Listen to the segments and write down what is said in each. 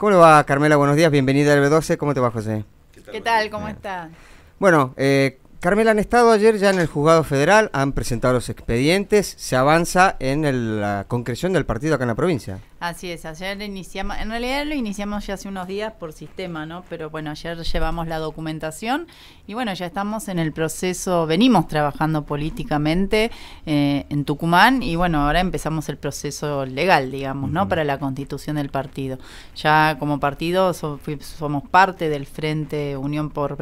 ¿Cómo le va, Carmela? Buenos días, bienvenida al B12. ¿Cómo te va, José? ¿Qué tal? ¿Cómo estás? Bueno, eh, Carmela, han estado ayer ya en el juzgado federal, han presentado los expedientes, se avanza en la concreción del partido acá en la provincia. Así es, ayer iniciamos, en realidad lo iniciamos ya hace unos días por sistema, ¿no? Pero bueno, ayer llevamos la documentación y bueno, ya estamos en el proceso, venimos trabajando políticamente eh, en Tucumán y bueno, ahora empezamos el proceso legal, digamos, ¿no? Para la constitución del partido. Ya como partido somos parte del Frente Unión por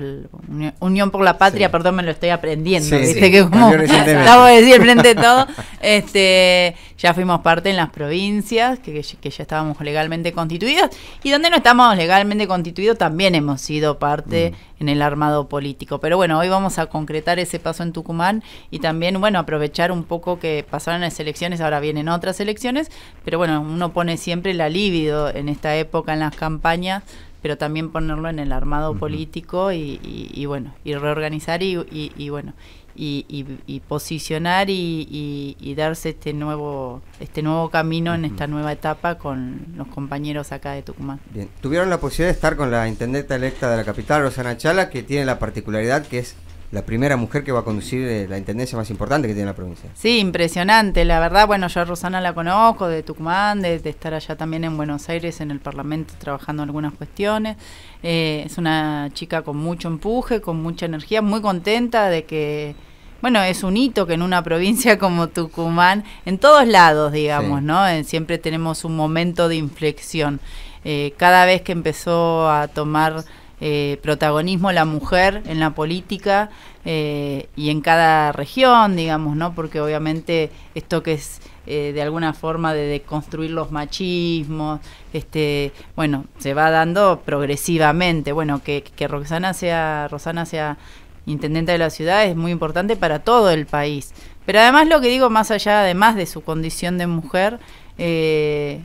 Unión por la Patria, perdón, me lo estoy aprendiendo, Que como acabo de decir, el Frente de todo, este, ya fuimos parte en las provincias, que que ya estábamos legalmente constituidos y donde no estamos legalmente constituidos también hemos sido parte mm. en el armado político. Pero bueno, hoy vamos a concretar ese paso en Tucumán y también, bueno, aprovechar un poco que pasaron las elecciones, ahora vienen otras elecciones, pero bueno, uno pone siempre la libido en esta época en las campañas pero también ponerlo en el armado político y, bueno, y reorganizar y, y bueno, y, posicionar y, darse este nuevo, este nuevo camino en esta nueva etapa con los compañeros acá de Tucumán. Bien, tuvieron la posibilidad de estar con la intendenta electa de la capital, Rosana Chala, que tiene la particularidad que es la primera mujer que va a conducir eh, la intendencia más importante que tiene la provincia. Sí, impresionante. La verdad, bueno, yo a Rosana la conozco de Tucumán, de, estar allá también en Buenos Aires, en el Parlamento, trabajando algunas cuestiones. Eh, es una chica con mucho empuje, con mucha energía, muy contenta de que bueno, es un hito que en una provincia como Tucumán, en todos lados, digamos, ¿no? Eh, siempre tenemos un momento de inflexión. cada vez que empezó a tomar eh, protagonismo la mujer en la política eh, y en cada región, digamos, ¿no? Porque obviamente esto que es eh, de alguna forma de construir los machismos, este, bueno, se va dando progresivamente. Bueno, que, Roxana sea, Rosana sea intendente de la ciudad es muy importante para todo el país. Pero además lo que digo, más allá, además de su condición de mujer, eh,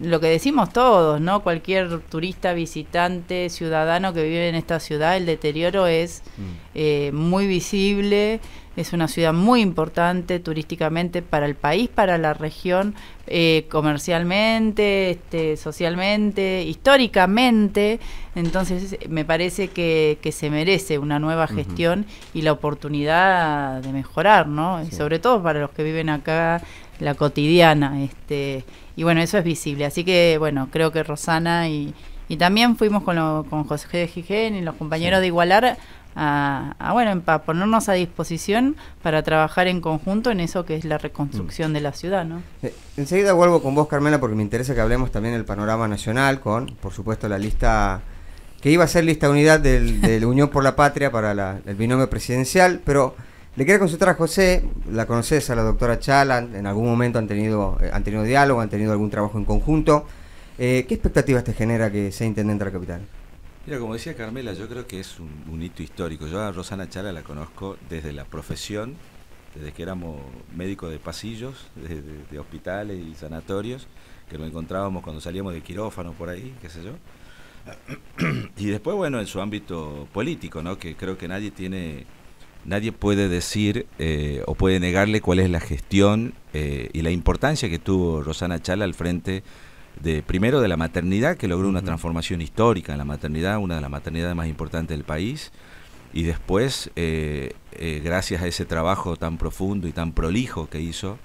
lo que decimos todos, ¿no? Cualquier turista, visitante, ciudadano que vive en esta ciudad, el deterioro es mm. eh, muy visible, es una ciudad muy importante turísticamente para el país, para la región, eh, comercialmente, este, socialmente, históricamente. Entonces, me parece que, se merece una nueva gestión y la oportunidad de mejorar, ¿no? Y sobre todo para los que viven acá, la cotidiana, este y bueno, eso es visible. Así que bueno, creo que Rosana y, también fuimos con, lo, con José Gijén y los compañeros de Igualar a, bueno, para ponernos a disposición para trabajar en conjunto en eso que es la reconstrucción mm. de la ciudad, ¿no? Eh, enseguida vuelvo con vos, Carmela, porque me interesa que hablemos también del panorama nacional con, por supuesto, la lista que iba a ser lista unidad del, del Unión por la Patria para el binomio presidencial, pero le quiero consultar a José, la conoces a la doctora Chala, en algún momento han tenido, eh, han tenido diálogo, han tenido algún trabajo en conjunto. Eh, ¿Qué expectativas te genera que sea intendente de la capital? Mira, como decía Carmela, yo creo que es un, hito histórico. Yo a Rosana Chala la conozco desde la profesión, desde que éramos médicos de pasillos, de, hospitales y sanatorios, que nos encontrábamos cuando salíamos de quirófano por ahí, qué sé yo. Y después, bueno, en su ámbito político, ¿no? Que creo que nadie tiene nadie puede decir eh, o puede negarle cuál es la gestión eh, y la importancia que tuvo Rosana Chala al frente de primero de la maternidad, que logró una transformación histórica en la maternidad, una de las maternidades más importantes del país, y después, eh, gracias a ese trabajo tan profundo y tan prolijo que hizo,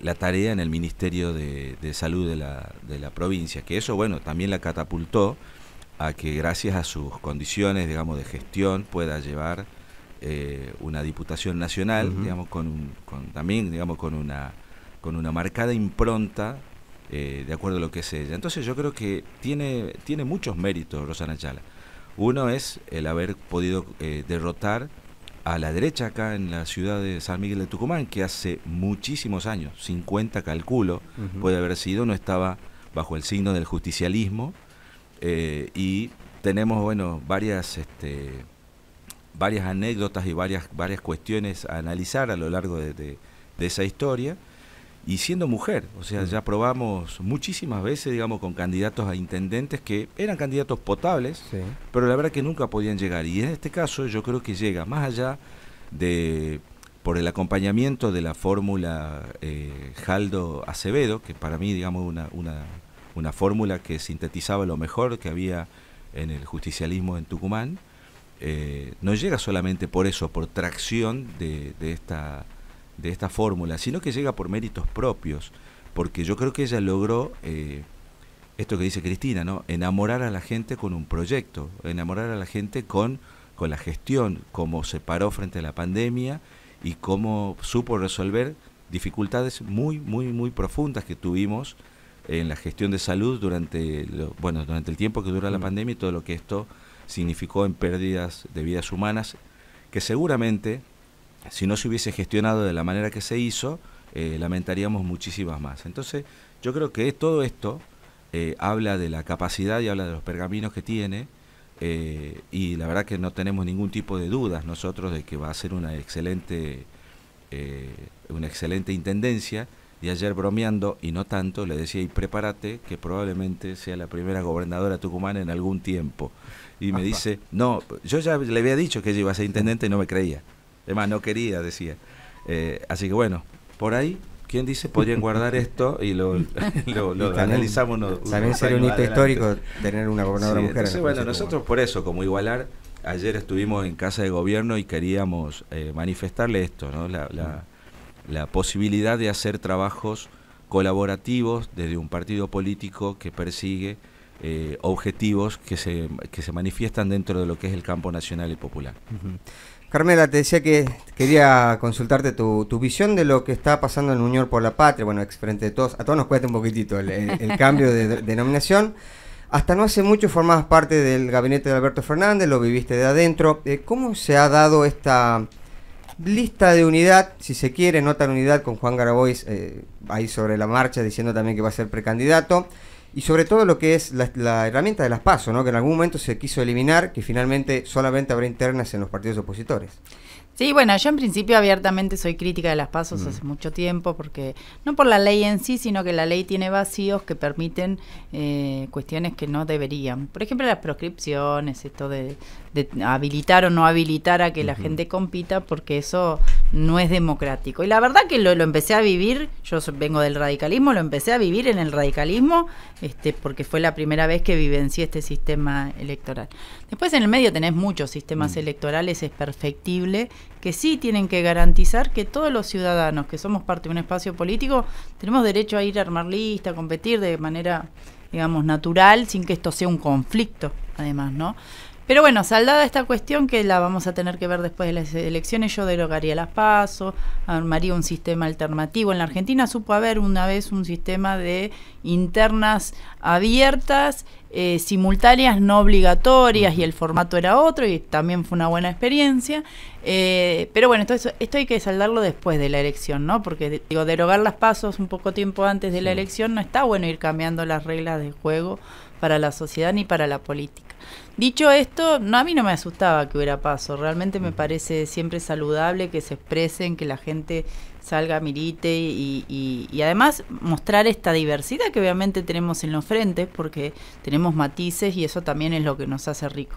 la tarea en el Ministerio de, Salud de la, de la provincia, que eso, bueno, también la catapultó a que gracias a sus condiciones, digamos, de gestión pueda llevar eh, una diputación nacional, digamos, con, también, digamos, con una, con una marcada impronta eh, de acuerdo a lo que es ella. Entonces yo creo que tiene, tiene muchos méritos Rosana Chala. Uno es el haber podido eh, derrotar a la derecha acá en la ciudad de San Miguel de Tucumán, que hace muchísimos años, 50 calculo, puede haber sido, no estaba bajo el signo del justicialismo, eh, y tenemos, bueno, varias, este, varias anécdotas y varias, varias cuestiones a analizar a lo largo de, esa historia. Y siendo mujer, o sea, ya mm. probamos muchísimas veces, digamos, con candidatos a intendentes que eran candidatos potables, pero la verdad que nunca podían llegar. Y en este caso yo creo que llega más allá de por el acompañamiento de la fórmula eh, Jaldo Acevedo, que para mí, digamos, una una fórmula que sintetizaba lo mejor que había en el justicialismo en Tucumán, eh, no llega solamente por eso, por tracción de, esta, de esta fórmula, sino que llega por méritos propios, porque yo creo que ella logró, eh, esto que dice Cristina, enamorar a la gente con un proyecto, enamorar a la gente con, con la gestión, cómo se paró frente a la pandemia y cómo supo resolver dificultades muy, muy, muy profundas que tuvimos en la gestión de salud durante, bueno, durante el tiempo que dura la mm. pandemia y todo lo que esto significó en pérdidas de vidas humanas, que seguramente, si no se hubiese gestionado de la manera que se hizo, eh, lamentaríamos muchísimas más. Entonces, yo creo que todo esto eh, habla de la capacidad y habla de los pergaminos que tiene, eh, y la verdad que no tenemos ningún tipo de dudas nosotros de que va a ser una excelente, una excelente intendencia y ayer bromeando, y no tanto, le decía, y prepárate, que probablemente sea la primera gobernadora tucumana en algún tiempo. Y me dice, no, yo ya le había dicho que ella iba a ser intendente y no me creía. Además, no quería, decía. Eh, así que bueno, por ahí ¿Quién dice? Podrían guardar esto y lo, analizamos. también sería un hito histórico tener una gobernadora mujer. bueno, nosotros por eso, como igualar, ayer estuvimos en casa de gobierno y queríamos eh, manifestarle esto, ¿no? la, la posibilidad de hacer trabajos colaborativos desde un partido político que persigue eh, objetivos que se, manifiestan dentro de lo que es el campo nacional y popular. Carmela, te decía que quería consultarte tu, visión de lo que está pasando en Unión por la Patria. Bueno, frente todos, a todos nos cuesta un poquitito el, cambio de, denominación. Hasta no hace mucho formabas parte del gabinete de Alberto Fernández, lo viviste de adentro. Eh, ¿Cómo se ha dado esta lista de unidad, si se quiere, nota de unidad con Juan Garabois eh, ahí sobre la marcha, diciendo también que va a ser precandidato. Y sobre todo lo que es la, herramienta de las pasos, que en algún momento se quiso eliminar, que finalmente solamente habrá internas en los partidos opositores. Sí, bueno, yo en principio abiertamente soy crítica de las pasos mm. hace mucho tiempo, porque no por la ley en sí, sino que la ley tiene vacíos que permiten eh, cuestiones que no deberían. Por ejemplo, las proscripciones, esto de, habilitar o no habilitar a que la gente compita, porque eso no es democrático. Y la verdad que lo, empecé a vivir, yo vengo del radicalismo, lo empecé a vivir en el radicalismo, este, porque fue la primera vez que vivencié este sistema electoral. Después en el medio tenés muchos sistemas mm. electorales, es perfectible que sí tienen que garantizar que todos los ciudadanos que somos parte de un espacio político tenemos derecho a ir a armar lista, a competir de manera, digamos, natural, sin que esto sea un conflicto, además, ¿no? Pero bueno, saldada esta cuestión que la vamos a tener que ver después de las elecciones, yo derogaría las pasos, armaría un sistema alternativo. En la Argentina supo haber una vez un sistema de internas abiertas eh, simultáneas, no obligatorias, y el formato era otro, y también fue una buena experiencia. Eh, pero bueno, esto hay que saldarlo después de la elección, ¿no? Porque digo, derogar las pasos un poco tiempo antes de la elección no está bueno ir cambiando las reglas del juego para la sociedad ni para la política. Dicho esto, no, a mí no me asustaba que hubiera paso, realmente me mm. parece siempre saludable que se expresen, que la gente salga, mirite y, además mostrar esta diversidad que obviamente tenemos en los frentes porque tenemos matices y eso también es lo que nos hace rico.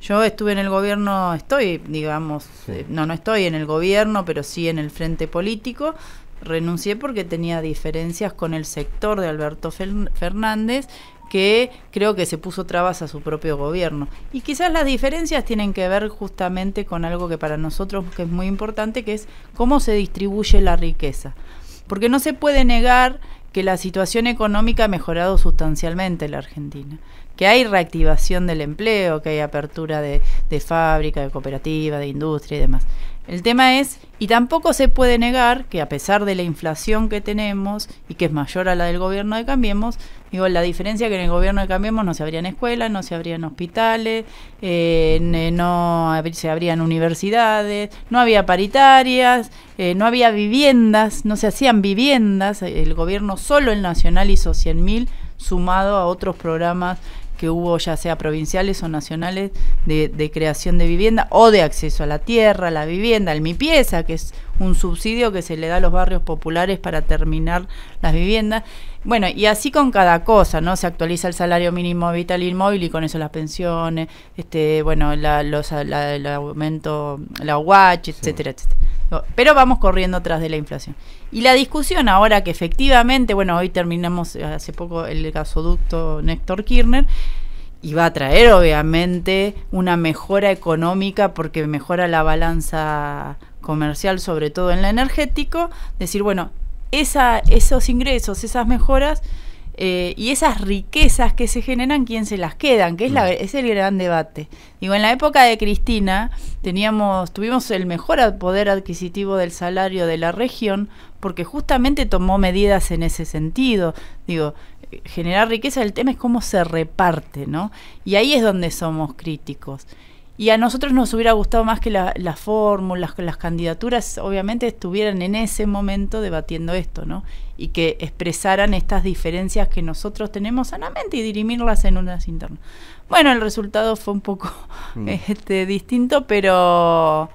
Yo estuve en el gobierno, estoy, digamos, eh, no, no estoy en el gobierno, pero sí en el frente político. Renuncié porque tenía diferencias con el sector de Alberto Fernández que creo que se puso trabas a su propio gobierno. Y quizás las diferencias tienen que ver justamente con algo que para nosotros que es muy importante, que es cómo se distribuye la riqueza. Porque no se puede negar que la situación económica ha mejorado sustancialmente en la Argentina, que hay reactivación del empleo, que hay apertura de, de fábrica, de cooperativa, de industria y demás. El tema es, y tampoco se puede negar que a pesar de la inflación que tenemos y que es mayor a la del gobierno de Cambiemos, digo, la diferencia que en el gobierno de Cambiemos no se abrían escuelas, no se abrían hospitales, eh, no se abrían universidades, no había paritarias, eh, no había viviendas, no se hacían viviendas, el gobierno solo el nacional hizo 100.000 sumado a otros programas que hubo, ya sea provinciales o nacionales, de, creación de vivienda o de acceso a la tierra, la vivienda, el Mi Pieza, que es un subsidio que se le da a los barrios populares para terminar las viviendas. Bueno, y así con cada cosa, ¿no? Se actualiza el salario mínimo vital inmóvil y con eso las pensiones, este, bueno, la, los, la, el aumento, la UACH, etcétera, etcétera. Pero vamos corriendo atrás de la inflación. Y la discusión ahora que efectivamente, bueno, hoy terminamos eh, hace poco el gasoducto Néstor Kirchner, y va a traer obviamente una mejora económica porque mejora la balanza comercial, sobre todo en la energético, decir, bueno, esos ingresos, esas mejoras eh, y esas riquezas que se generan, ¿quién se las quedan? Que es, la, mm. es el gran debate. Digo, en la época de Cristina teníamos, tuvimos el mejor poder adquisitivo del salario de la región porque justamente tomó medidas en ese sentido. Digo, generar riqueza, el tema es cómo se reparte, ¿no? Y ahí es donde somos críticos. Y a nosotros nos hubiera gustado más que las fórmulas, que las candidaturas obviamente estuvieran en ese momento debatiendo esto, ¿no? Y que expresaran estas diferencias que nosotros tenemos sanamente y dirimirlas en unas internas. Bueno, el resultado fue un poco mm. este, distinto, pero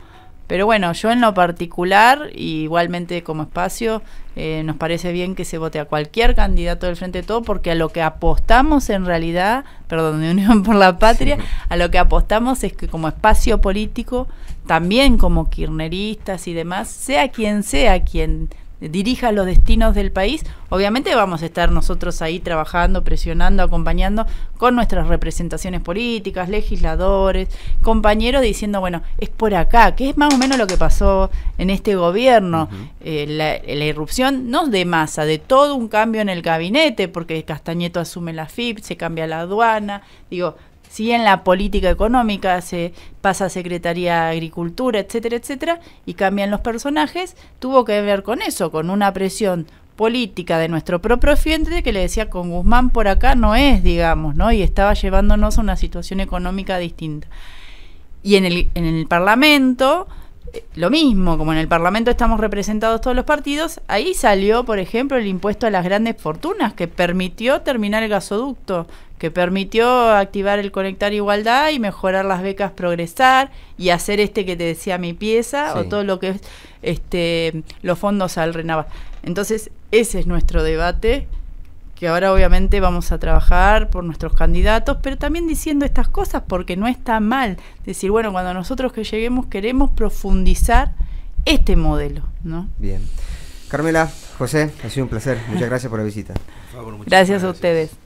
pero bueno, yo en lo particular, y igualmente como espacio, eh, nos parece bien que se vote a cualquier candidato del Frente Todo, porque a lo que apostamos en realidad, perdón, de Unión por la Patria, a lo que apostamos es que como espacio político, también como kirneristas y demás, sea quien sea quien dirija los destinos del país, obviamente vamos a estar nosotros ahí trabajando, presionando, acompañando con nuestras representaciones políticas, legisladores, compañeros diciendo, bueno, es por acá, que es más o menos lo que pasó en este gobierno, eh, la, irrupción no de masa, de todo un cambio en el gabinete, porque Castañeto asume la FIP, se cambia la aduana, digo, si en la política económica se pasa a Secretaría de Agricultura, etcétera, etcétera, y cambian los personajes, tuvo que ver con eso, con una presión política de nuestro propio fiente que le decía con Guzmán por acá no es, digamos, ¿no? Y estaba llevándonos a una situación económica distinta. Y en el, en el Parlamento, eh, lo mismo, como en el Parlamento estamos representados todos los partidos, ahí salió, por ejemplo, el impuesto a las grandes fortunas que permitió terminar el gasoducto que permitió activar el Conectar Igualdad y mejorar las becas Progresar y hacer este que te decía mi pieza o todo lo que es este, los fondos al Renava. Entonces, ese es nuestro debate que ahora obviamente vamos a trabajar por nuestros candidatos, pero también diciendo estas cosas porque no está mal decir, bueno, cuando nosotros que lleguemos queremos profundizar este modelo, ¿no? Bien. Carmela, José, ha sido un placer. Muchas gracias por la visita. gracias a ustedes.